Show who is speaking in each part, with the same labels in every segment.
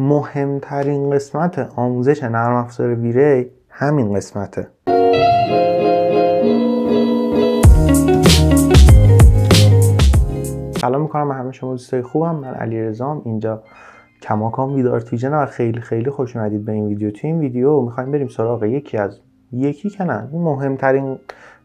Speaker 1: مهمترین قسمت آموزش نرم افزار ویری همین قسمته سلام میکنم به همه شما دوستای خوبم من علی رزام اینجا کماکان ویدار تویژن و خیلی خیلی خوش اومدید به این ویدیو تو این ویدیو میخوایم بریم سراغ یکی از یکی که نه مهمترین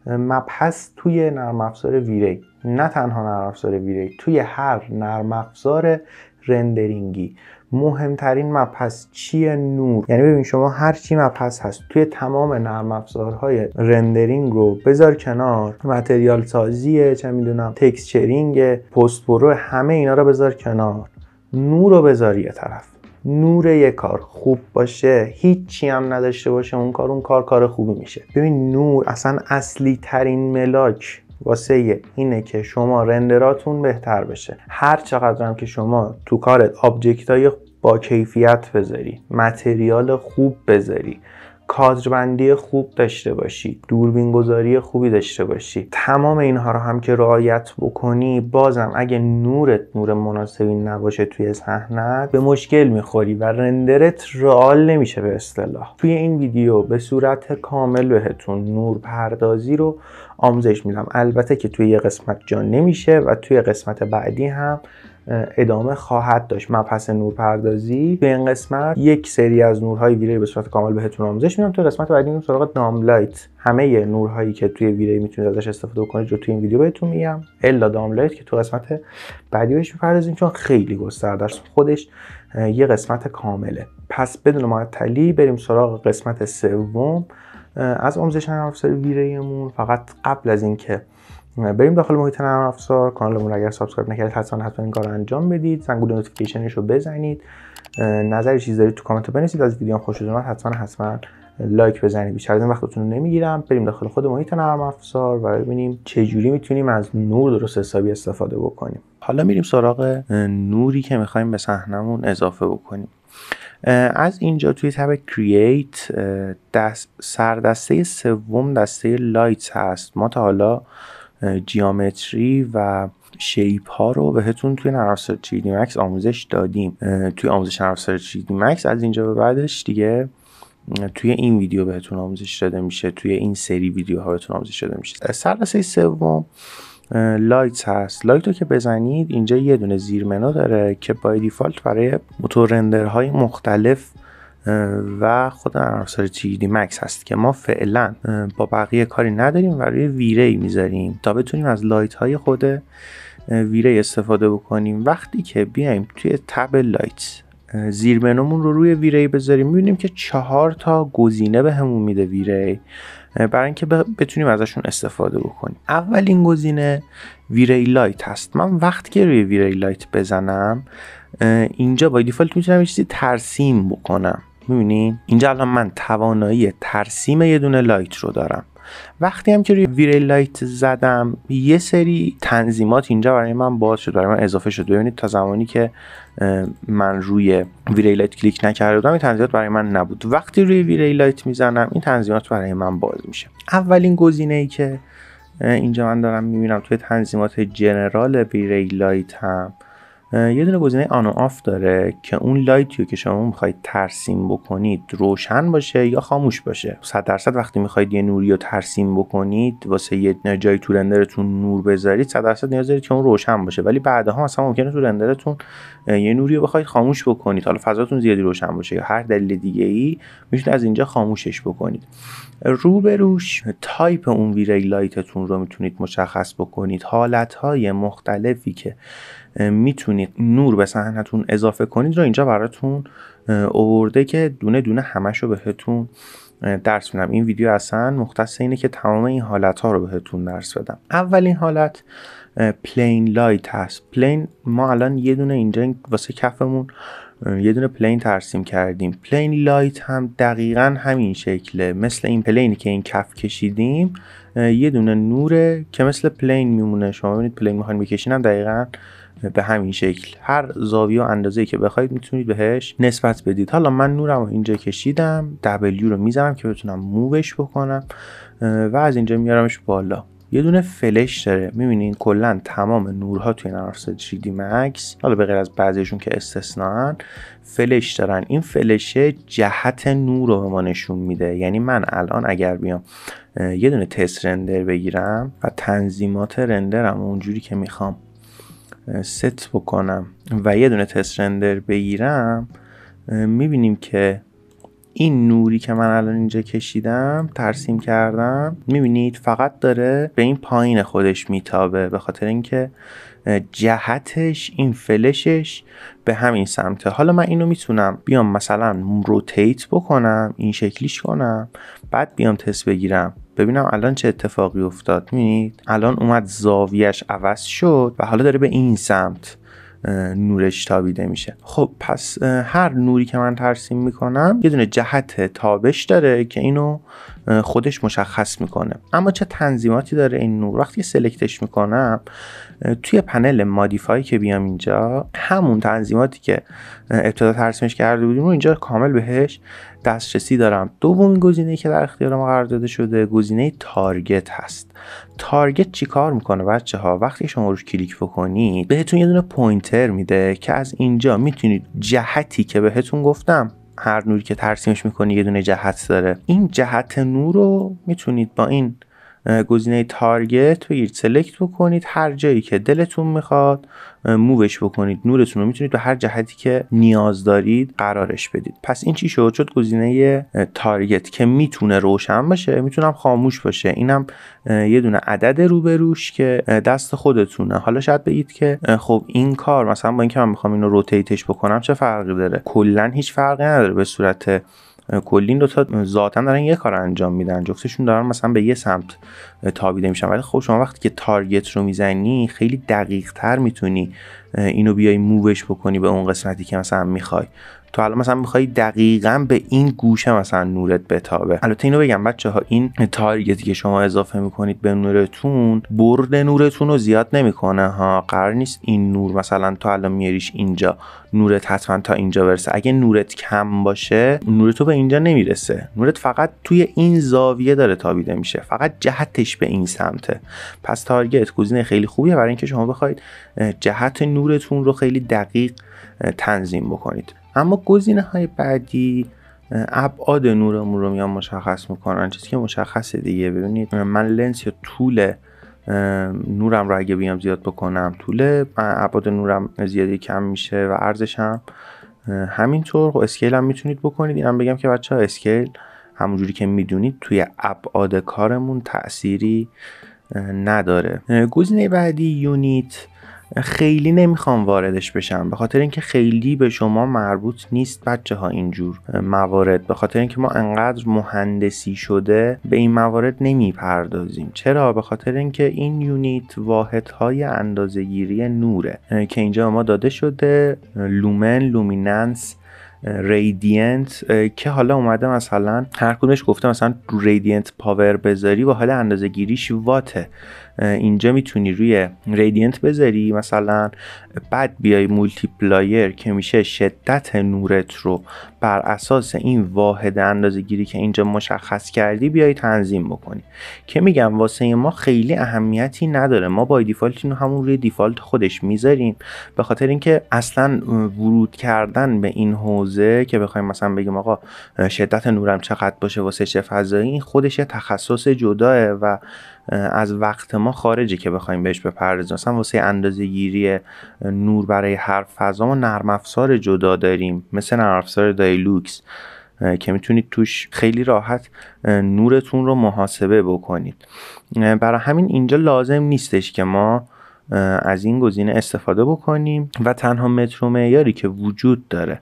Speaker 1: مبحث توی نرم افزار ویری نه تنها نرم افزار ویری توی هر نرم افزار رندرینگی مهمترین مبحث چیه نور یعنی ببین شما هر چی مبحث هست توی تمام نرم افزارهای رندرینگ رو بذار کنار متریال سازی چه میدونم تکسچرینگ پست پرو همه اینا رو بذار کنار نور رو بذار یه طرف نور یه کار خوب باشه هیچی هم نداشته باشه اون کار اون کار کار خوبی میشه ببین نور اصلا اصلی ترین ملاک واسه اینه که شما رندراتون بهتر بشه هر چقدر هم که شما تو کارت آبجکت های با کیفیت بذاری متریال خوب بذاری کادربندی خوب داشته باشی دوربین گذاری خوبی داشته باشی تمام اینها رو هم که رعایت بکنی بازم اگه نورت نور مناسبی نباشه توی صحنه به مشکل میخوری و رندرت رئال نمیشه به اصطلاح توی این ویدیو به صورت کامل بهتون نور پردازی رو آموزش میدم البته که توی یه قسمت جا نمیشه و توی قسمت بعدی هم ادامه خواهد داشت مبحث نورپردازی به این قسمت یک سری از نورهای ویری به صورت کامل بهتون آموزش میدم تو قسمت بعدی اون سراغ داملایت همه نورهایی که توی ویری میتونید ازش استفاده کنید رو توی این ویدیو بهتون میگم الا داملایت که تو قسمت بعدی بهش میپردازیم چون خیلی گسترده است خودش یه قسمت کامله پس بدون معطلی بریم سراغ قسمت سوم از آموزش نرم افزار ویریمون فقط قبل از اینکه بریم داخل محیط نرم افزار کانالمون اگر سابسکرایب نکردید حتما حتما این کار انجام بدید زنگوله نوتیفیکیشنش رو بزنید نظری چیزی دارید تو کامنت بنویسید از ویدیوام خوشتون اومد حتما حتما لایک بزنید بیشتر از این وقتتون رو نمیگیرم بریم داخل خود محیط نرم افزار و ببینیم چه جوری میتونیم از نور درست حسابی استفاده بکنیم حالا میریم سراغ نوری که میخوایم به صحنمون اضافه بکنیم از اینجا توی تب کرییت دست سر دسته سوم دسته لایت هست ما تا حالا جیامتری و شیپ ها رو بهتون توی نرفسر 3 مکس آموزش دادیم توی آموزش نرفسر 3 مکس از اینجا به بعدش دیگه توی این ویدیو بهتون آموزش داده میشه توی این سری ویدیو ها بهتون آموزش داده میشه سرلسه سوم لایت هست لایت رو که بزنید اینجا یه دونه زیر منو داره که بای دیفالت برای موتور های مختلف و خود جی دی مکس هست که ما فعلا با بقیه کاری نداریم و روی ویری میذاریم تا بتونیم از لایت های خود ویری استفاده بکنیم وقتی که بیایم توی تب لایت زیر رو روی ویری بذاریم میبینیم که چهار تا گزینه به همون میده ویری برای اینکه بتونیم ازشون استفاده بکنیم اولین گزینه ویری لایت هست من وقتی که روی ویری لایت بزنم اینجا با دیفالت میتونم یه چیزی ترسیم بکنم میبینین اینجا الان من توانایی ترسیم یه دونه لایت رو دارم وقتی هم که روی ویری لایت زدم یه سری تنظیمات اینجا برای من باز شد برای من اضافه شد ببینید تا زمانی که من روی ویری لایت کلیک نکرده بودم این تنظیمات برای من نبود وقتی روی ویری لایت میزنم این تنظیمات برای من باز میشه اولین گزینه ای که اینجا من دارم میبینم توی تنظیمات جنرال ویری لایت هم یه دونه گزینه آن و آف داره که اون لایتی که شما میخواید ترسیم بکنید روشن باشه یا خاموش باشه 100 درصد وقتی میخواید یه نوری رو ترسیم بکنید واسه یه جای تو رندرتون نور بذارید 100 درصد نیاز دارید که اون روشن باشه ولی بعدها اصلا ممکنه تو رندرتون یه نوری رو بخواید خاموش بکنید حالا فضاتون زیادی روشن باشه یا هر دلیل دیگه ای میتونید از اینجا خاموشش بکنید روبروش تایپ اون ویری لایتتون رو میتونید مشخص بکنید حالت های مختلفی که میتونید نور به صحنتون اضافه کنید رو اینجا براتون اوورده که دونه دونه همش رو بهتون درس بدم این ویدیو اصلا مختص اینه که تمام این حالت ها رو بهتون درس بدم اولین حالت پلین لایت هست پلین ما الان یه دونه اینجا واسه کفمون یه دونه پلین ترسیم کردیم پلین لایت هم دقیقا همین شکله مثل این پلینی که این کف کشیدیم یه دونه نوره که مثل پلین میمونه شما ببینید پلین بکشینم دقیقا به همین شکل هر زاویه و اندازه‌ای که بخواید میتونید بهش نسبت بدید حالا من نورم رو اینجا کشیدم W رو میزنم که بتونم مووش بکنم و از اینجا میارمش بالا یه دونه فلش داره میبینین کلا تمام نورها توی نرفس 3 حالا به غیر از بعضیشون که استثنان فلش دارن این فلشه جهت نور رو به ما نشون میده یعنی من الان اگر بیام یه دونه تست رندر بگیرم و تنظیمات رندرم اونجوری که میخوام ست بکنم و یه دونه تست رندر بگیرم میبینیم که این نوری که من الان اینجا کشیدم ترسیم کردم میبینید فقط داره به این پایین خودش میتابه به خاطر اینکه جهتش این فلشش به همین سمته حالا من اینو میتونم بیام مثلا روتیت بکنم این شکلیش کنم بعد بیام تست بگیرم ببینم الان چه اتفاقی افتاد میبینید الان اومد زاویش عوض شد و حالا داره به این سمت نورش تابیده میشه خب پس هر نوری که من ترسیم میکنم یه دونه جهت تابش داره که اینو خودش مشخص میکنه اما چه تنظیماتی داره این نور وقتی سلکتش میکنم توی پنل مادیفای که بیام اینجا همون تنظیماتی که ابتدا ترسیمش کرده بودیم رو اینجا کامل بهش دسترسی دارم دومین گزینه که در اختیار ما قرار داده شده گزینه تارگت هست تارگت چیکار میکنه بچه ها وقتی شما روش کلیک بکنید بهتون یه دونه پوینتر میده که از اینجا میتونید جهتی که بهتون گفتم هر نوری که ترسیمش میکنی یه دونه جهت داره این جهت نور رو میتونید با این گزینه تارگت بگیرید سلکت بکنید هر جایی که دلتون میخواد مووش بکنید نورتون رو میتونید به هر جهتی که نیاز دارید قرارش بدید پس این چی شد شد گزینه تارگت که میتونه روشن باشه میتونم خاموش باشه اینم یه دونه عدد روبروش که دست خودتونه حالا شاید بگید که خب این کار مثلا با اینکه من میخوام اینو روتیتش بکنم چه فرقی داره کلا هیچ فرقی نداره به صورت کلی این تا ذاتا دارن یه کار انجام میدن جفتشون دارن مثلا به یه سمت تابیده میشن ولی خب شما وقتی که تارگت رو میزنی خیلی دقیق تر میتونی اینو بیای مووش بکنی به اون قسمتی که مثلا میخوای تو حالا مثلا میخوای دقیقا به این گوشه مثلا نورت بتابه البته اینو بگم بچه ها این تارگتی که شما اضافه میکنید به نورتون برد نورتون رو زیاد نمیکنه ها قرار نیست این نور مثلا تو الان میاریش اینجا نورت حتما تا اینجا برسه اگه نورت کم باشه نورتو به اینجا نمیرسه نورت فقط توی این زاویه داره تابیده میشه فقط جهتش به این سمته پس تارگت گزینه خیلی خوبیه برای اینکه شما بخواید جهت نورتون رو خیلی دقیق تنظیم بکنید اما گزینه های بعدی ابعاد نورمون رو میان مشخص میکنن چیزی که مشخصه دیگه ببینید من لنز یا طول نورم رو اگه بیام زیاد بکنم طول ابعاد نورم زیادی کم میشه و ارزشم همینطور و خب اسکیل هم میتونید بکنید اینم بگم که بچه ها اسکیل همونجوری که میدونید توی ابعاد کارمون تأثیری نداره گزینه بعدی یونیت خیلی نمیخوام واردش بشم به خاطر اینکه خیلی به شما مربوط نیست بچه ها اینجور موارد به خاطر اینکه ما انقدر مهندسی شده به این موارد نمیپردازیم چرا به خاطر اینکه این یونیت واحدهای اندازهگیری نوره که اینجا ما داده شده لومن لومیننس ریدینت که حالا اومده مثلا هر کدومش گفته مثلا ریدینت پاور بذاری و حالا اندازه گیریش واته اینجا میتونی روی ریدینت بذاری مثلا بعد بیای مولتیپلایر که میشه شدت نورت رو بر اساس این واحد اندازه گیری که اینجا مشخص کردی بیای تنظیم بکنی که میگم واسه ما خیلی اهمیتی نداره ما با دیفالت اینو همون روی دیفالت خودش میذاریم به خاطر اینکه اصلا ورود کردن به این حوزه که بخوایم مثلا بگیم آقا شدت نورم چقدر باشه واسه چه فضایی این خودش تخصص جداه و از وقت ما خارجه که بخوایم بهش بپردازیم مثلا واسه اندازه گیری نور برای هر فضا ما نرم افزار جدا داریم مثل نرم افزار دایلوکس که میتونید توش خیلی راحت نورتون رو محاسبه بکنید برای همین اینجا لازم نیستش که ما از این گزینه استفاده بکنیم و تنها متر و معیاری که وجود داره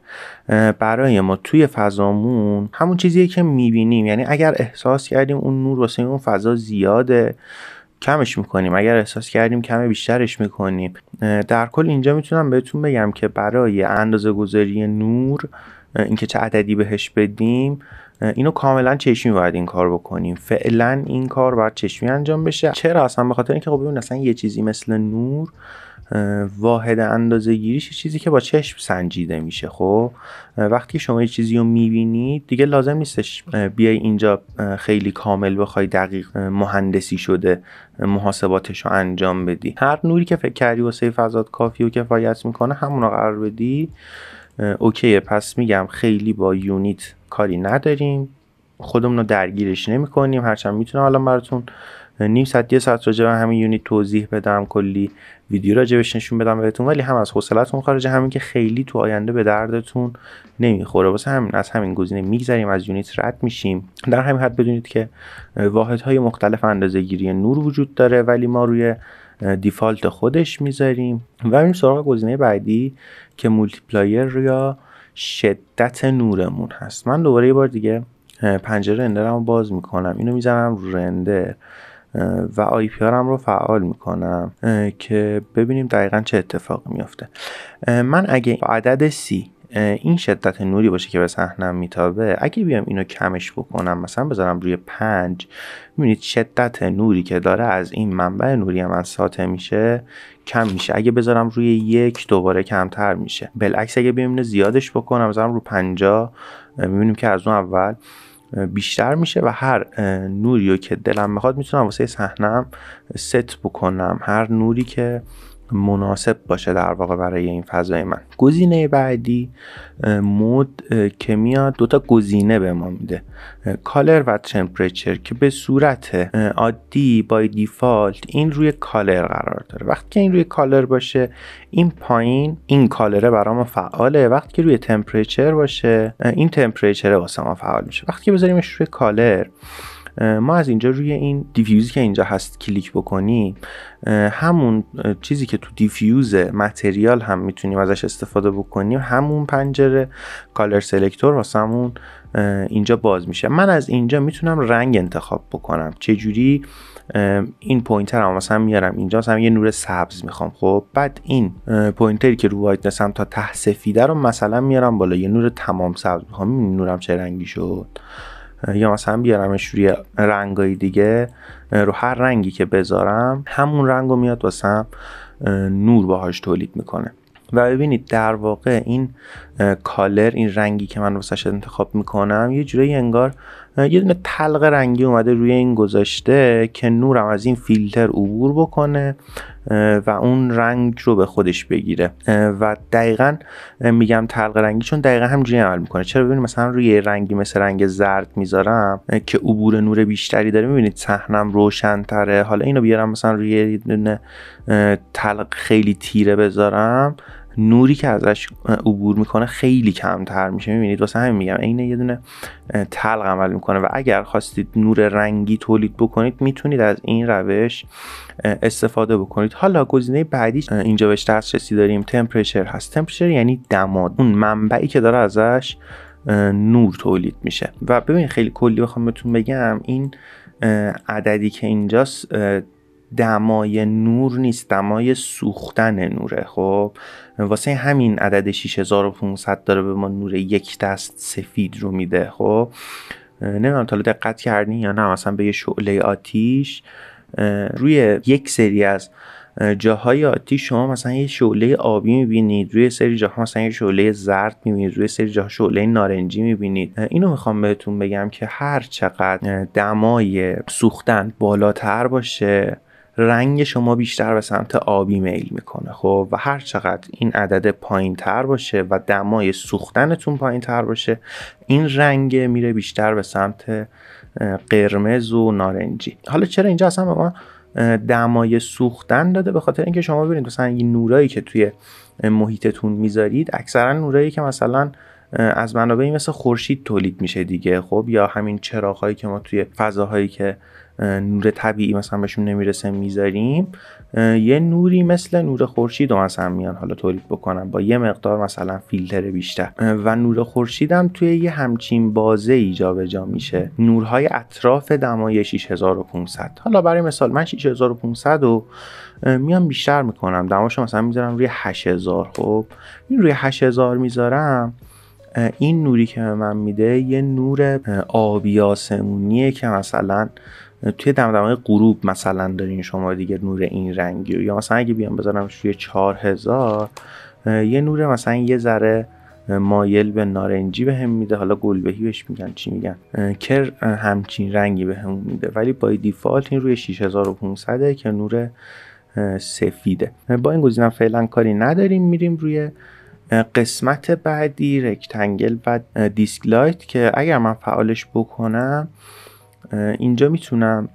Speaker 1: برای ما توی فضامون همون چیزیه که میبینیم یعنی اگر احساس کردیم اون نور واسه اون فضا زیاده کمش میکنیم اگر احساس کردیم کم بیشترش میکنیم در کل اینجا میتونم بهتون بگم که برای اندازه گذاری نور اینکه چه عددی بهش بدیم اینو کاملا چشمی باید این کار بکنیم فعلا این کار باید چشمی انجام بشه چرا اصلا به خاطر اینکه خب ببین اصلا یه چیزی مثل نور واحد اندازه گیریش چیزی که با چشم سنجیده میشه خب وقتی شما یه چیزی رو میبینید دیگه لازم نیستش بیای اینجا خیلی کامل بخوای دقیق مهندسی شده محاسباتش رو انجام بدی هر نوری که فکر کردی واسه فضات کافی و کفایت میکنه همون رو قرار بدی اوکی پس میگم خیلی با یونیت کاری نداریم خودمون رو درگیرش نمی کنیم هرچند میتونم الان براتون نیم ساعت یه ساعت راجع به همین یونیت توضیح بدم کلی ویدیو راجبش نشون بدم بهتون ولی هم از حوصلتون خارجه همین که خیلی تو آینده به دردتون نمیخوره واسه همین از همین گزینه میگذریم از یونیت رد میشیم در همین حد بدونید که واحدهای مختلف اندازه‌گیری نور وجود داره ولی ما روی دیفالت خودش میذاریم و این سراغ گزینه بعدی که مولتیپلایر یا شدت نورمون هست من دوباره یه بار دیگه پنجره رندرم رو باز میکنم اینو میزنم رو رندر و آی پی رو فعال میکنم که ببینیم دقیقا چه اتفاق میافته من اگه عدد سی این شدت نوری باشه که به صحنم میتابه اگه بیام اینو کمش بکنم مثلا بذارم روی پنج میبینید شدت نوری که داره از این منبع نوری من ساطع میشه کم میشه اگه بذارم روی یک دوباره کمتر میشه بالعکس اگه بیام اینو زیادش بکنم بذارم رو پنجا میبینیم که از اون اول بیشتر میشه و هر نوری رو که دلم میخواد میتونم واسه صحنم ست بکنم هر نوری که مناسب باشه در واقع برای این فضای من گزینه بعدی مود که میاد دوتا گزینه به ما میده کالر و تمپریچر که به صورت عادی بای دیفالت این روی کالر قرار داره وقتی که این روی کالر باشه این پایین این کالره برای ما فعاله وقتی که روی تمپریچر باشه این تمپریچر واسه ما فعال میشه وقتی که بذاریمش روی کالر ما از اینجا روی این دیفیوزی که اینجا هست کلیک بکنیم همون چیزی که تو دیفیوز متریال هم میتونیم ازش استفاده بکنیم همون پنجره کالر سلکتور همون اینجا باز میشه من از اینجا میتونم رنگ انتخاب بکنم چه جوری این پوینتر هم مثلا میارم اینجا مثلا یه نور سبز میخوام خب بعد این پوینتری که رو وایت نسم تا ته سفیده رو مثلا میارم بالا یه نور تمام سبز میخوام این نورم چه رنگی شد یا مثلا بیارمش روی رنگای دیگه رو هر رنگی که بذارم همون رنگ رو میاد واسم نور باهاش تولید میکنه و ببینید در واقع این کالر این رنگی که من واسش انتخاب میکنم یه جوری انگار یه دونه تلق رنگی اومده روی این گذاشته که نورم از این فیلتر عبور بکنه و اون رنگ رو به خودش بگیره و دقیقا میگم تلق رنگی چون دقیقا همجوری عمل میکنه چرا ببینید مثلا روی رنگی مثل رنگ زرد میذارم که عبور نور بیشتری داره میبینید صحنم روشنتره حالا اینو بیارم مثلا روی تلق خیلی تیره بذارم نوری که ازش عبور میکنه خیلی کمتر میشه میبینید واسه همین میگم عین یه دونه تلق عمل میکنه و اگر خواستید نور رنگی تولید بکنید میتونید از این روش استفاده بکنید حالا گزینه بعدی اینجا بهش دسترسی داریم تمپرچر هست تمپرچر یعنی دماد اون منبعی که داره ازش نور تولید میشه و ببین خیلی کلی بخوام بهتون بگم این عددی که اینجاست دمای نور نیست دمای سوختن نوره خب واسه همین عدد 6500 داره به ما نور یک دست سفید رو میده خب نمیدونم تا دقت کردین یا نه مثلا به یه شعله آتیش روی یک سری از جاهای آتیش شما مثلا یه شعله آبی میبینید روی سری جاها مثلا یه شعله زرد میبینید روی سری جاها شعله نارنجی میبینید اینو میخوام بهتون بگم که هر چقدر دمای سوختن بالاتر باشه رنگ شما بیشتر به سمت آبی میل میکنه خب و هر چقدر این عدد پایین تر باشه و دمای سوختنتون پایین تر باشه این رنگ میره بیشتر به سمت قرمز و نارنجی حالا چرا اینجا اصلا به ما دمای سوختن داده به خاطر اینکه شما ببینید مثلا این نورایی که توی محیطتون میذارید اکثرا نورایی که مثلا از منابعی مثل خورشید تولید میشه دیگه خب یا همین چراغهایی که ما توی فضاهایی که نور طبیعی مثلا بهشون نمیرسه میذاریم یه نوری مثل نور خورشید رو مثلا میان حالا تولید بکنم با یه مقدار مثلا فیلتر بیشتر و نور خورشید هم توی یه همچین بازه ای جابجا میشه نورهای اطراف دمای 6500 حالا برای مثال من 6500 رو میان بیشتر میکنم دماشو مثلا میذارم روی 8000 خب این روی 8000 میذارم این نوری که به من میده یه نور آبی آسمونیه که مثلا توی دمدمای غروب مثلا دارین شما دیگه نور این رنگی یا مثلا اگه بیام بذارم توی 4000 یه نور مثلا یه ذره مایل به نارنجی به هم میده حالا گلبهی بهش میگن چی میگن کر همچین رنگی به هم میده ولی بای دیفالت این روی 6500 که نور سفیده با این گزینه فعلا کاری نداریم میریم روی قسمت بعدی رکتنگل و دیسک لایت که اگر من فعالش بکنم اینجا میتونم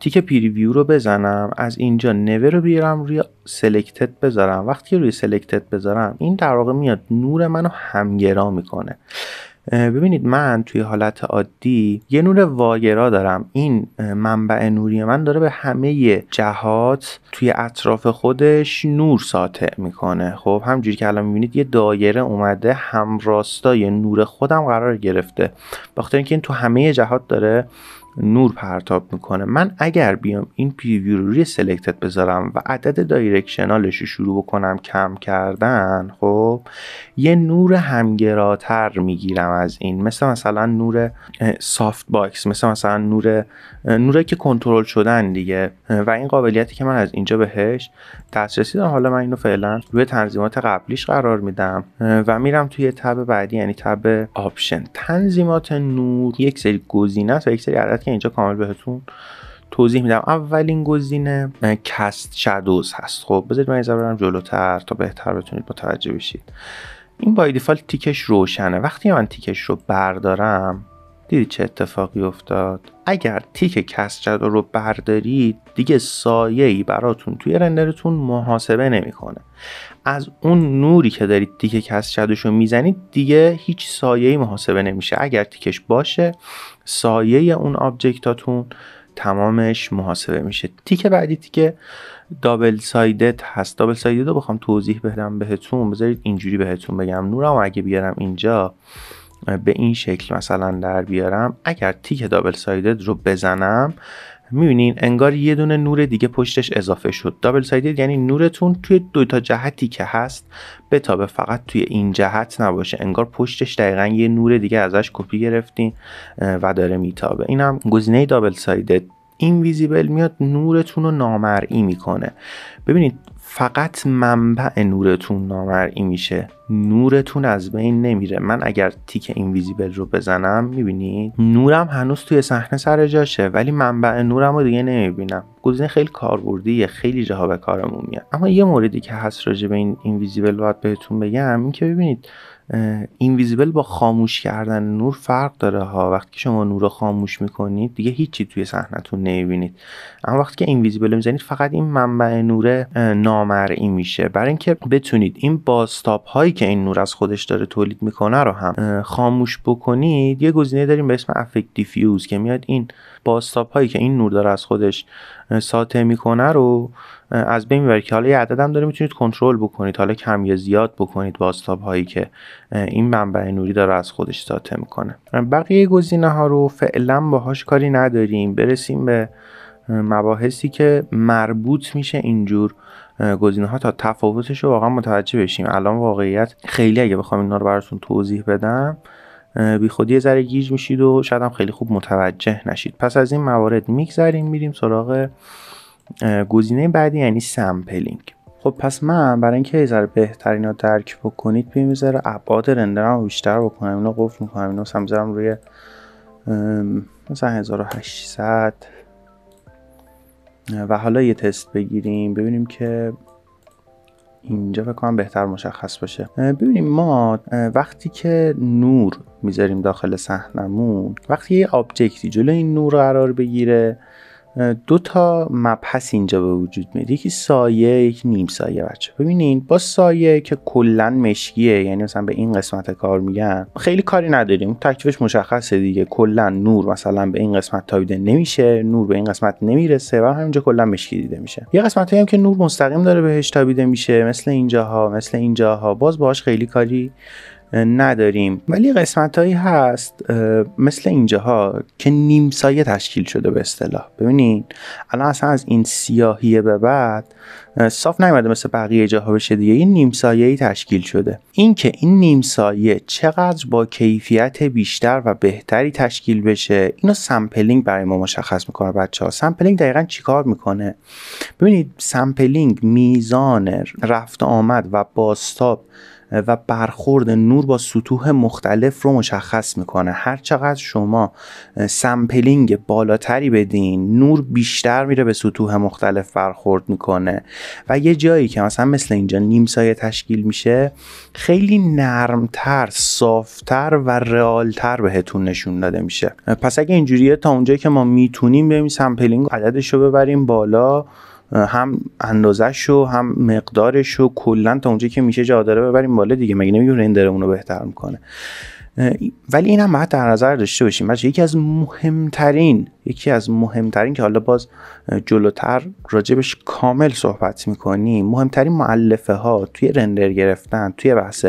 Speaker 1: تیک پریویو رو بزنم از اینجا نوه رو بیارم روی سلکتت بذارم وقتی روی سلکتت بذارم این در واقع میاد نور منو همگرا میکنه ببینید من توی حالت عادی یه نور واگرا دارم این منبع نوری من داره به همه جهات توی اطراف خودش نور ساطع میکنه خب همجوری که الان میبینید یه دایره اومده همراستای نور خودم قرار گرفته بخاطر اینکه این تو همه جهات داره نور پرتاب میکنه من اگر بیام این پریویو رو روی سلکتت بذارم و عدد دایرکشنالش رو شروع بکنم کم کردن خب یه نور همگراتر میگیرم از این مثل مثلا نور سافت باکس مثل مثلا نور نوره که کنترل شدن دیگه و این قابلیتی که من از اینجا بهش دسترسی دارم حالا من اینو فعلا روی تنظیمات قبلیش قرار میدم و میرم توی تب بعدی یعنی تب آپشن تنظیمات نور یک سری گزینه است و یک سری عدد که اینجا کامل بهتون توضیح میدم اولین گزینه کست شادوز هست خب بذارید من برم جلوتر تا بهتر بتونید متوجه بشید این با دیفالت تیکش روشنه وقتی من تیکش رو بردارم دیدی چه اتفاقی افتاد اگر تیک کسجد رو بردارید دیگه سایه ای براتون توی رندرتون محاسبه نمیکنه از اون نوری که دارید تیک کسجدش رو میزنید دیگه هیچ سایه ای محاسبه نمیشه اگر تیکش باشه سایه اون آبجکتاتون تمامش محاسبه میشه تیک بعدی تیک دابل سایدت هست دابل سایدت رو بخوام توضیح بدم بهتون بذارید اینجوری بهتون بگم نورم اگه بیارم اینجا به این شکل مثلا در بیارم اگر تیک دابل سایدد رو بزنم میبینین انگار یه دونه نور دیگه پشتش اضافه شد دابل سایدد یعنی نورتون توی دو تا جهتی که هست بتابه فقط توی این جهت نباشه انگار پشتش دقیقا یه نور دیگه ازش کپی گرفتین و داره میتابه اینم گزینه دابل سایدد این ویزیبل میاد نورتون رو نامرئی میکنه ببینید فقط منبع نورتون نامرئی میشه نورتون از بین نمیره من اگر تیک اینویزیبل رو بزنم میبینید نورم هنوز توی صحنه سر جاشه ولی منبع نورم رو دیگه نمیبینم گزینه خیلی کاربردیه خیلی جاها به کارمون میاد اما یه موردی که هست راجه به این اینویزیبل باید بهتون بگم این که ببینید اینویزیبل با خاموش کردن نور فرق داره ها وقتی شما نور رو خاموش میکنید دیگه هیچی توی صحنهتون نمیبینید اما وقتی که اینویزیبل میزنید فقط این منبع نور نامرئی میشه برای اینکه بتونید این باستاب هایی که این نور از خودش داره تولید میکنه رو هم خاموش بکنید یه گزینه داریم به اسم افکت دیفیوز که میاد این باستاب هایی که این نور داره از خودش ساطع میکنه رو از بین میبره که حالا یه عددم داره میتونید کنترل بکنید حالا کم یا زیاد بکنید با هایی که این منبع نوری داره از خودش ساطع میکنه بقیه گزینه ها رو فعلا باهاش کاری نداریم برسیم به مباحثی که مربوط میشه اینجور گزینه ها تا تفاوتش رو واقعا متوجه بشیم الان واقعیت خیلی اگه بخوام اینا رو براتون توضیح بدم بی خودی ذره گیج میشید و شاید هم خیلی خوب متوجه نشید پس از این موارد میگذریم میریم سراغ گزینه بعدی یعنی سمپلینگ خب پس من برای اینکه یه ذره بهترین رو درک بکنید بیایم ذره ابعاد رندرم رو بیشتر بکنم اینو قفل میکنم اینو مثلا روی مثلا 1800 و حالا یه تست بگیریم ببینیم که اینجا فکر کنم بهتر مشخص باشه ببینیم ما وقتی که نور میذاریم داخل صحنمون وقتی یه آبجکتی جلو این نور قرار بگیره دو تا مبحث اینجا به وجود میاد یکی سایه یکی نیم سایه بچه ببینین با سایه که کلا مشکیه یعنی مثلا به این قسمت کار میگن خیلی کاری نداریم تکلیفش مشخصه دیگه کلا نور مثلا به این قسمت تابیده نمیشه نور به این قسمت نمیرسه و همینجا کلا مشکی دیده میشه یه قسمت هم که نور مستقیم داره بهش تابیده میشه مثل اینجاها مثل اینجاها باز باهاش خیلی کاری نداریم ولی قسمت هایی هست مثل اینجاها که نیم سایه تشکیل شده به اصطلاح ببینید الان اصلا از این سیاهیه به بعد صاف نیومده مثل بقیه جاها بشه دیگه این نیم سایه تشکیل شده اینکه این نیم سایه چقدر با کیفیت بیشتر و بهتری تشکیل بشه اینو سمپلینگ برای ما مشخص میکنه بچه ها سمپلینگ دقیقا چیکار میکنه ببینید سمپلینگ میزان رفت آمد و باستاب و برخورد نور با سطوح مختلف رو مشخص میکنه هر چقدر شما سمپلینگ بالاتری بدین نور بیشتر میره به سطوح مختلف برخورد میکنه و یه جایی که مثلا مثل اینجا نیم سایه تشکیل میشه خیلی نرمتر صافتر و رئالتر بهتون نشون داده میشه پس اگه اینجوریه تا اونجایی که ما میتونیم بریم سمپلینگ عددش رو ببریم بالا هم اندازش و هم مقدارش و کلا تا اونجا که میشه جا داره ببریم بالا دیگه مگه نمیگه رندر رو بهتر میکنه ولی این هم باید در نظر داشته باشیم یکی از مهمترین یکی از مهمترین که حالا باز جلوتر راجبش کامل صحبت میکنیم مهمترین معلفه ها توی رندر گرفتن توی بحث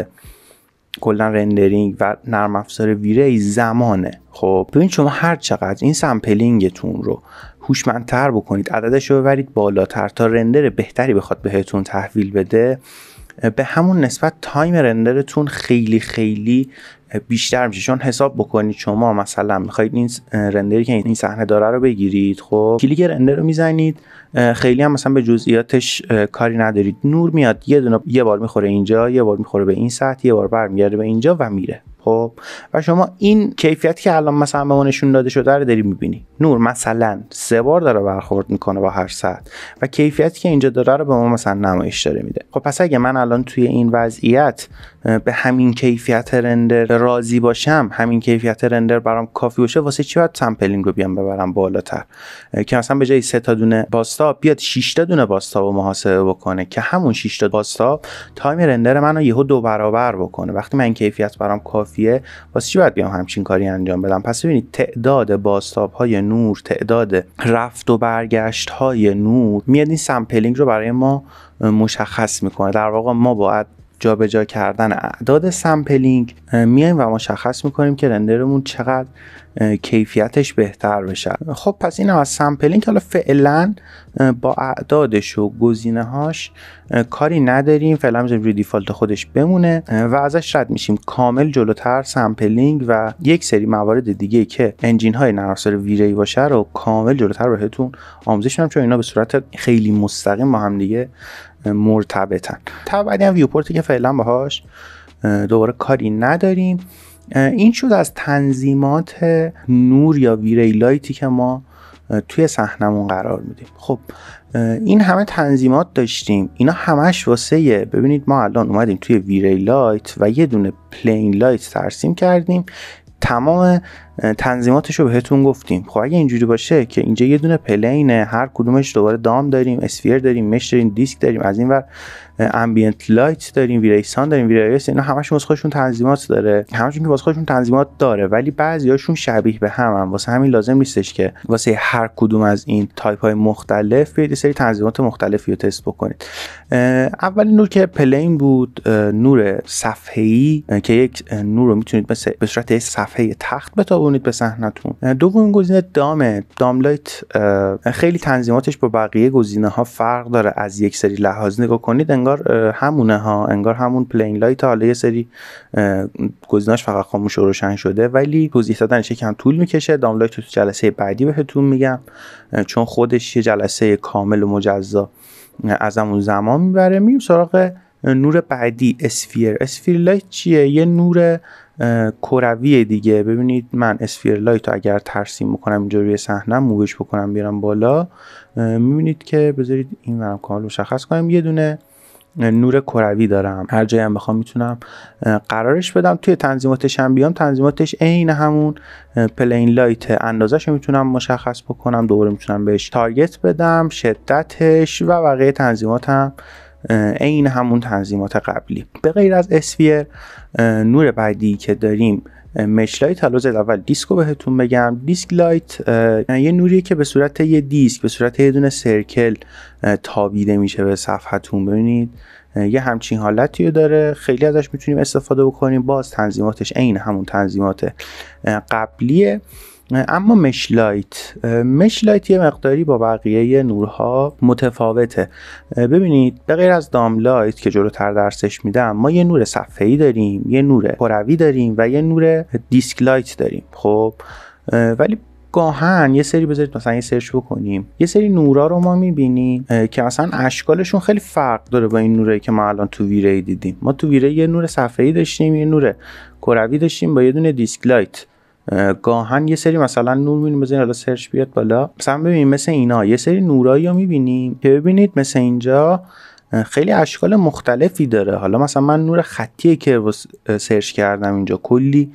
Speaker 1: کلا رندرینگ و نرم افزار ویری زمانه خب ببین شما هر چقدر این سمپلینگتون رو هوشمندتر بکنید عددش رو ببرید بالاتر تا رندر بهتری بخواد بهتون تحویل بده به همون نسبت تایم رندرتون خیلی خیلی بیشتر میشه چون حساب بکنید شما مثلا میخواید این رندری که این صحنه داره رو بگیرید خب کلیک رندر رو میزنید خیلی هم مثلا به جزئیاتش کاری ندارید نور میاد یه دونه یه بار میخوره اینجا یه بار میخوره به این سطح یه بار برمیگرده به اینجا و میره خب و شما این کیفیت که الان مثلا به ما نشون داده شده رو داری میبینی نور مثلا سه بار داره برخورد میکنه با هر ساعت و کیفیتی که اینجا داره رو به ما مثلا نمایش داره میده خب پس اگه من الان توی این وضعیت به همین کیفیت رندر راضی باشم همین کیفیت رندر برام کافی باشه واسه چی باید سمپلینگ رو بیام ببرم بالاتر که مثلا به جای سه تا دونه باستاب بیاد 6 تا دونه باستاب رو محاسبه بکنه که همون 6 تا باستاب تایم رندر منو یهو دو برابر بکنه وقتی من کیفیت برام کافیه واسه چی باید بیام همچین کاری انجام بدم پس ببینید تعداد باستاب های نور تعداد رفت و برگشت های نور میاد این سمپلینگ رو برای ما مشخص میکنه در واقع ما باید جابجا جا کردن اعداد سمپلینگ میایم و مشخص میکنیم که رندرمون چقدر کیفیتش بهتر بشه خب پس اینم از سمپلینگ حالا فعلا با اعدادش و گزینه هاش کاری نداریم فعلا میذاریم روی دیفالت خودش بمونه و ازش رد میشیم کامل جلوتر سمپلینگ و یک سری موارد دیگه که انجین های نرسار ویری باشه رو کامل جلوتر بهتون آموزش میدم چون اینا به صورت خیلی مستقیم با هم دیگه مرتبطن طب بعدی هم ویوپورتی که فعلا باهاش دوباره کاری نداریم این شد از تنظیمات نور یا ویری لایتی که ما توی صحنمون قرار میدیم خب این همه تنظیمات داشتیم اینا همش واسه ببینید ما الان اومدیم توی ویری لایت و یه دونه پلین لایت ترسیم کردیم تمام تنظیماتش رو بهتون گفتیم خب اگه اینجوری باشه که اینجا یه دونه پلینه هر کدومش دوباره دام داریم اسفیر داریم مش داریم دیسک داریم از این ور امبینت لایت داریم ویریسان داریم ویریس اینا همشون واسه خودشون تنظیمات داره همشون که واسه خودشون تنظیمات داره ولی بعضیاشون شبیه به هم, هم. واسه همین لازم نیستش که واسه هر کدوم از این تایپ های مختلف بیاید سری تنظیمات مختلفی رو تست بکنید اولین نور که پلین بود نور صفحه‌ای که یک نور رو میتونید مثل به صورت صفحه تخت بتا ببرونید به صحنتون دومین گزینه دامه داملایت خیلی تنظیماتش با بقیه گزینه ها فرق داره از یک سری لحاظ نگاه کنید انگار همونه ها انگار همون پلین لایت حالا یه سری گزیناش فقط خاموش و روشن شده ولی توضیح دادنش یکم طول میکشه داملایت تو جلسه بعدی بهتون میگم چون خودش یه جلسه کامل و مجزا از همون زمان میبره میریم سراغ نور بعدی اسفیر اسفیر لایت چیه یه نور کروی دیگه ببینید من اسفیر لایت اگر ترسیم میکنم اینجا روی صحنه موویش بکنم بیارم بالا میبینید که بذارید این ورم کامل مشخص کنم یه دونه نور کروی دارم هر جایی هم بخوام میتونم قرارش بدم توی تنظیماتش هم بیام تنظیماتش عین همون پلین لایت اندازش رو میتونم مشخص بکنم دوباره میتونم بهش تارگت بدم شدتش و بقیه تنظیماتم عین همون تنظیمات قبلی به غیر از اسفیر نور بعدی که داریم مچ لایت حالا اول دیسکو بهتون بگم دیسک لایت یه نوریه که به صورت یه دیسک به صورت یه دونه سرکل تابیده میشه به صفحتون ببینید یه همچین حالتی رو داره خیلی ازش میتونیم استفاده بکنیم باز تنظیماتش عین همون تنظیمات قبلیه اما مشلایت مشلایت یه مقداری با بقیه نورها متفاوته ببینید به غیر از داملایت که جلوتر درسش میدم ما یه نور ای داریم یه نور کروی داریم و یه نور دیسک لایت داریم خب ولی گاهن یه سری بذارید مثلا یه سرچ بکنیم یه سری نورا رو ما میبینیم که اصلا اشکالشون خیلی فرق داره با این نوری که ما الان تو ویری دیدیم ما تو ویری یه نور صفحه‌ای داشتیم یه نور کروی داشتیم با یه دونه دیسک لایت گاهن یه سری مثلا نور می‌بینیم بزنین حالا سرچ بیاد بالا مثلا ببینیم مثل اینا یه سری نورایی رو میبینیم که ببینید مثل اینجا خیلی اشکال مختلفی داره حالا مثلا من نور خطی که سرچ کردم اینجا کلی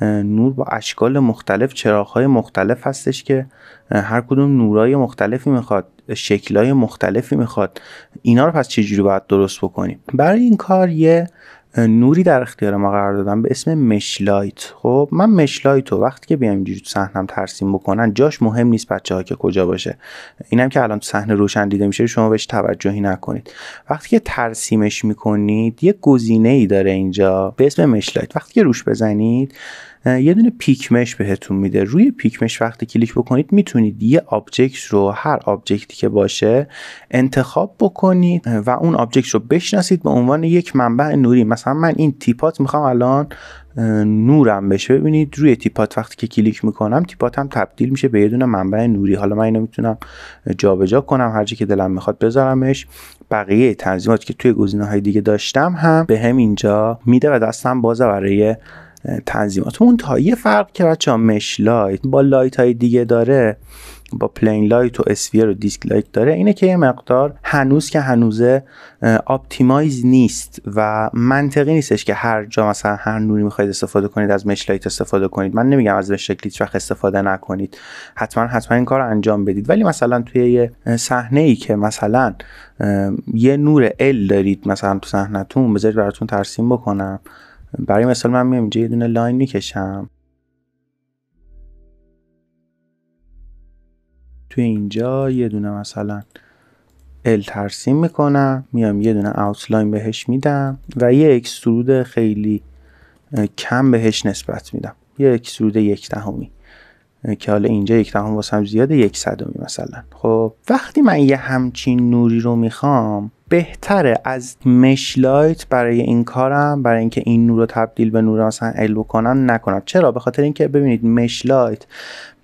Speaker 1: نور با اشکال مختلف چراغ‌های مختلف هستش که هر کدوم نورای مختلفی میخواد شکلای مختلفی میخواد اینا رو پس چجوری باید درست بکنیم برای این کار یه نوری در اختیار ما قرار دادن به اسم مشلایت خب من مشلایت رو وقتی که بیام اینجوری تو صحنم ترسیم بکنن جاش مهم نیست بچه ها که کجا باشه اینم که الان تو صحنه روشن دیده میشه شما بهش توجهی نکنید وقتی که ترسیمش میکنید یه گزینه ای داره اینجا به اسم مشلایت وقتی که روش بزنید یه دونه پیکمش بهتون میده روی پیکمش وقتی کلیک بکنید میتونید یه آبجکت رو هر آبجکتی که باشه انتخاب بکنید و اون آبجکت رو بشناسید به عنوان یک منبع نوری مثلا من این تیپات میخوام الان نورم بشه ببینید روی تیپات وقتی که کلیک میکنم تیپات هم تبدیل میشه به یه دونه منبع نوری حالا من اینو میتونم جابجا کنم هرچی که دلم میخواد بذارمش بقیه تنظیمات که توی گزینه‌های دیگه داشتم هم به هم اینجا میده و دستم بازه برای تنظیمات اون تا یه فرق که بچه ها مش لایت با لایت های دیگه داره با پلین لایت و اسفیر و دیسک لایت داره اینه که یه مقدار هنوز که هنوزه آپتیمایز نیست و منطقی نیستش که هر جا مثلا هر نوری میخواید استفاده کنید از مش لایت استفاده کنید من نمیگم از مش لایت وقت استفاده نکنید حتما حتما این کار رو انجام بدید ولی مثلا توی یه صحنه ای که مثلا یه نور ال دارید مثلا تو صحنتون بذارید براتون ترسیم بکنم برای مثال من میام اینجا یه دونه لاین میکشم تو اینجا یه دونه مثلا ال ترسیم میکنم میام یه دونه اوتلاین بهش میدم و یه اکسترود خیلی کم بهش نسبت میدم یه اکسترود یک دهمی که حالا اینجا یک دهم هم زیاده یک صدمی مثلا خب وقتی من یه همچین نوری رو میخوام بهتره از مشلایت برای این کارم برای اینکه این نور رو تبدیل به نور مثلا ال بکنم نکنم چرا به خاطر اینکه ببینید مشلایت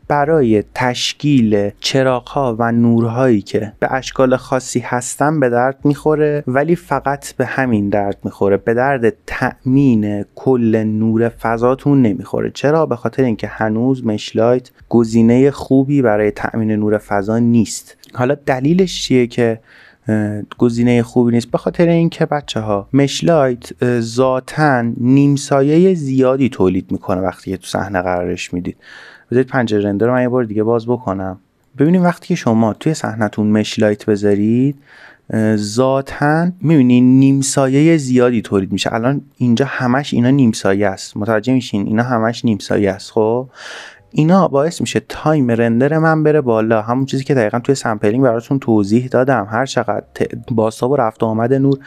Speaker 1: برای تشکیل چراغها و نورهایی که به اشکال خاصی هستن به درد میخوره ولی فقط به همین درد میخوره به درد تأمین کل نور فضاتون نمیخوره چرا به خاطر اینکه هنوز مشلایت گزینه خوبی برای تأمین نور فضا نیست حالا دلیلش چیه که گزینه خوبی نیست به خاطر اینکه بچه ها مشلایت ذاتا نیم سایه زیادی تولید میکنه وقتی که تو صحنه قرارش میدید بذارید پنجره رندر رو من یه بار دیگه باز بکنم ببینید وقتی که شما توی صحنتون مش لایت بذارید ذاتا میبینید نیم سایه زیادی تولید میشه الان اینجا همش اینا نیم سایه است متوجه میشین اینا همش نیم سایه است خب اینا باعث میشه تایم رندر من بره بالا همون چیزی که دقیقا توی سمپلینگ براتون توضیح دادم هر چقدر باستاب و رفت آمد نور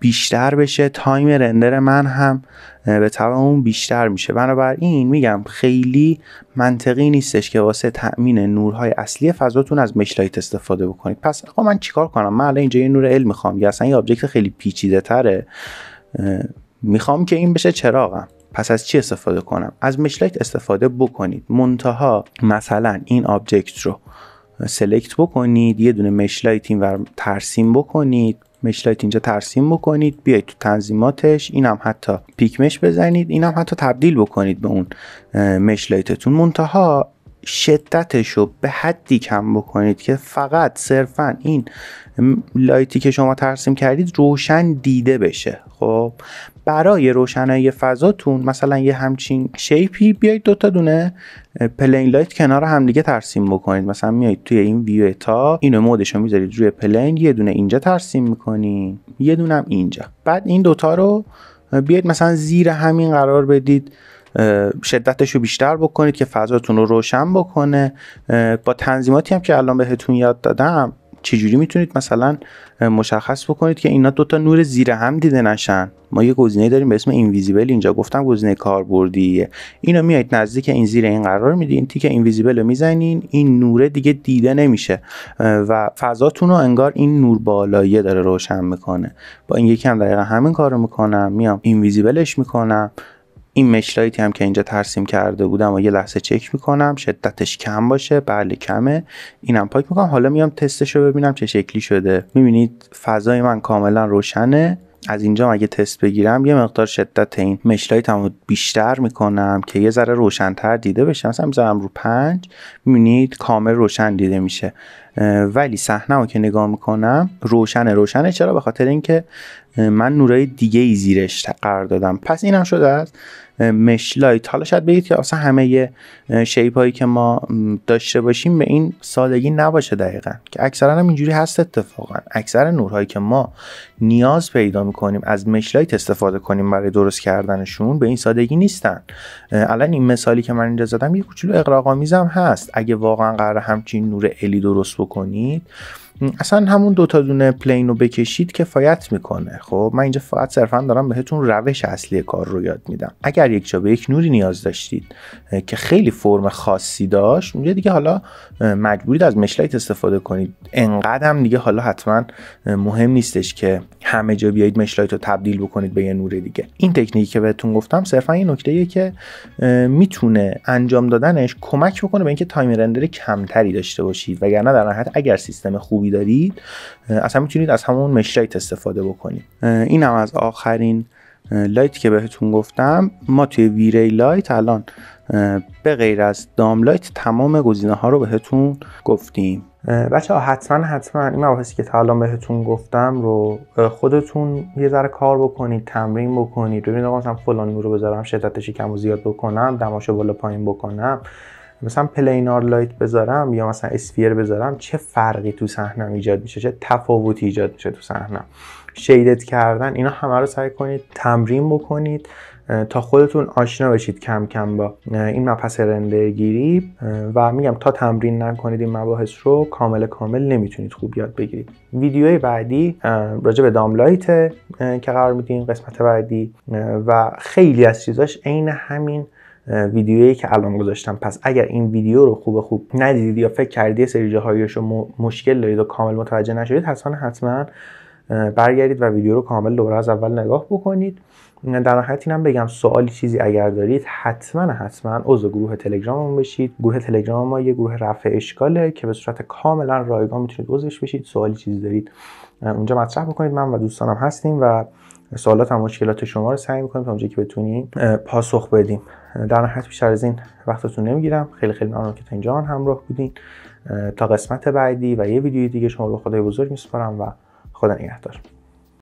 Speaker 1: بیشتر بشه تایم رندر من هم به طبع اون بیشتر میشه بنابراین میگم خیلی منطقی نیستش که واسه تأمین نورهای اصلی فضاتون از مشلایت استفاده بکنید پس آقا من چیکار کنم من الان اینجا یه نور ال میخوام یا اصلا یه آبجکت خیلی پیچیده تره میخوام که این بشه چراغم پس از چی استفاده کنم از مشلایت استفاده بکنید منتها مثلا این آبجکت رو سلکت بکنید یه دونه مشلایت اینور ترسیم بکنید مشلایت اینجا ترسیم بکنید بیاید تو تنظیماتش اینم حتی پیکمش بزنید اینم حتی تبدیل بکنید به اون مشلایتتون منتها شدتش رو به حدی کم بکنید که فقط صرفا این لایتی که شما ترسیم کردید روشن دیده بشه خب برای روشنایی فضاتون مثلا یه همچین شیپی بیایید دوتا دونه پلین لایت کنار همدیگه ترسیم بکنید مثلا میایید توی این ویو تا اینو مودش رو میذارید روی پلین یه دونه اینجا ترسیم میکنید یه دونه هم اینجا بعد این دوتا رو بیاید مثلا زیر همین قرار بدید شدتش رو بیشتر بکنید که فضاتون رو روشن بکنه با تنظیماتی هم که الان بهتون یاد دادم چجوری میتونید مثلا مشخص بکنید که اینا دوتا نور زیر هم دیده نشن ما یه گزینه داریم به اسم اینویزیبل اینجا گفتم گزینه کاربردیه اینو میایید نزدیک این زیر این قرار میدین تیک اینویزیبل رو میزنین این نوره دیگه دیده نمیشه و فضاتون رو انگار این نور بالاییه داره روشن میکنه با این یکی هم همین کارو میکنم میام اینویزیبلش میکنم این مشلایتی هم که اینجا ترسیم کرده بودم و یه لحظه چک میکنم شدتش کم باشه بله کمه اینم پاک میکنم حالا میام تستش رو ببینم چه شکلی شده میبینید فضای من کاملا روشنه از اینجا اگه تست بگیرم یه مقدار شدت این مشلایت هم بیشتر میکنم که یه ذره روشنتر دیده بشه مثلا میذارم رو پنج میبینید کامل روشن دیده میشه ولی صحنه که نگاه میکنم روشن روشنه چرا به خاطر اینکه من نورای دیگه ای زیرش قرار دادم پس اینم شده از مشلایت حالا شاید بگید که اصلا همه شیپ هایی که ما داشته باشیم به این سادگی نباشه دقیقا که اکثرا هم اینجوری هست اتفاقا اکثر نورهایی که ما نیاز پیدا میکنیم از مشلایت استفاده کنیم برای درست کردنشون به این سادگی نیستن الان این مثالی که من اینجا زدم یه کوچولو اقراق‌آمیزم هست اگه واقعا قرار همچین نور الی درست بکنید اصلا همون دوتا دونه پلین رو بکشید کفایت میکنه خب من اینجا فقط صرفا دارم بهتون روش اصلی کار رو یاد میدم اگر یک جا به یک نوری نیاز داشتید که خیلی فرم خاصی داشت اونجا دیگه حالا مجبورید از مشلایت استفاده کنید انقدر هم دیگه حالا حتما مهم نیستش که همه جا بیایید مشلایت رو تبدیل بکنید به یه نور دیگه این تکنیکی که بهتون گفتم صرفا یه نکته که میتونه انجام دادنش کمک بکنه به اینکه تایم رندر کمتری داشته باشید وگرنه در نهایت اگر سیستم خوب خوبی دارید اصلا میتونید از همون مشریت استفاده بکنید این هم از آخرین لایت که بهتون گفتم ما توی ویری لایت الان به غیر از دام لایت تمام گزینه ها رو بهتون گفتیم بچه ها حتما حتما این مباحثی که تا الان بهتون گفتم رو خودتون یه ذره کار بکنید تمرین بکنید ببینید آقا مثلا فلان رو بذارم شدتشی کم و زیاد بکنم دماشو بالا پایین بکنم مثلا پلینار لایت بذارم یا مثلا اسفیر بذارم چه فرقی تو صحنه ایجاد میشه چه تفاوتی ایجاد میشه تو صحنه شیدت کردن اینا همه رو سعی کنید تمرین بکنید تا خودتون آشنا بشید کم کم با این مبحث رنده گیری و میگم تا تمرین نکنید این مباحث رو کامل کامل نمیتونید خوب یاد بگیرید ویدیوی بعدی راجع به داملایت که قرار میدیم قسمت بعدی و خیلی از چیزاش عین همین ویدیویی که الان گذاشتم پس اگر این ویدیو رو خوب خوب ندیدید یا فکر کردی سری جاهایش رو مشکل دارید و کامل متوجه نشدید حتما حتما برگردید و ویدیو رو کامل دوباره از اول نگاه بکنید در نهایت اینم بگم سوالی چیزی اگر دارید حتما حتما عضو گروه تلگرام بشید گروه تلگرام ما یه گروه رفع اشکاله که به صورت کاملا رایگان میتونید عضوش بشید سوالی چیزی دارید اونجا مطرح بکنید من و دوستانم هستیم و سوالات و مشکلات شما رو سعی میکنیم تا اونجایی که بتونیم پاسخ بدیم در نهایت بیشتر از این وقتتون نمیگیرم خیلی خیلی ممنون که تا اینجا همراه بودین تا قسمت بعدی و یه ویدیوی دیگه شما رو خدای بزرگ میسپارم و خدا نگهدار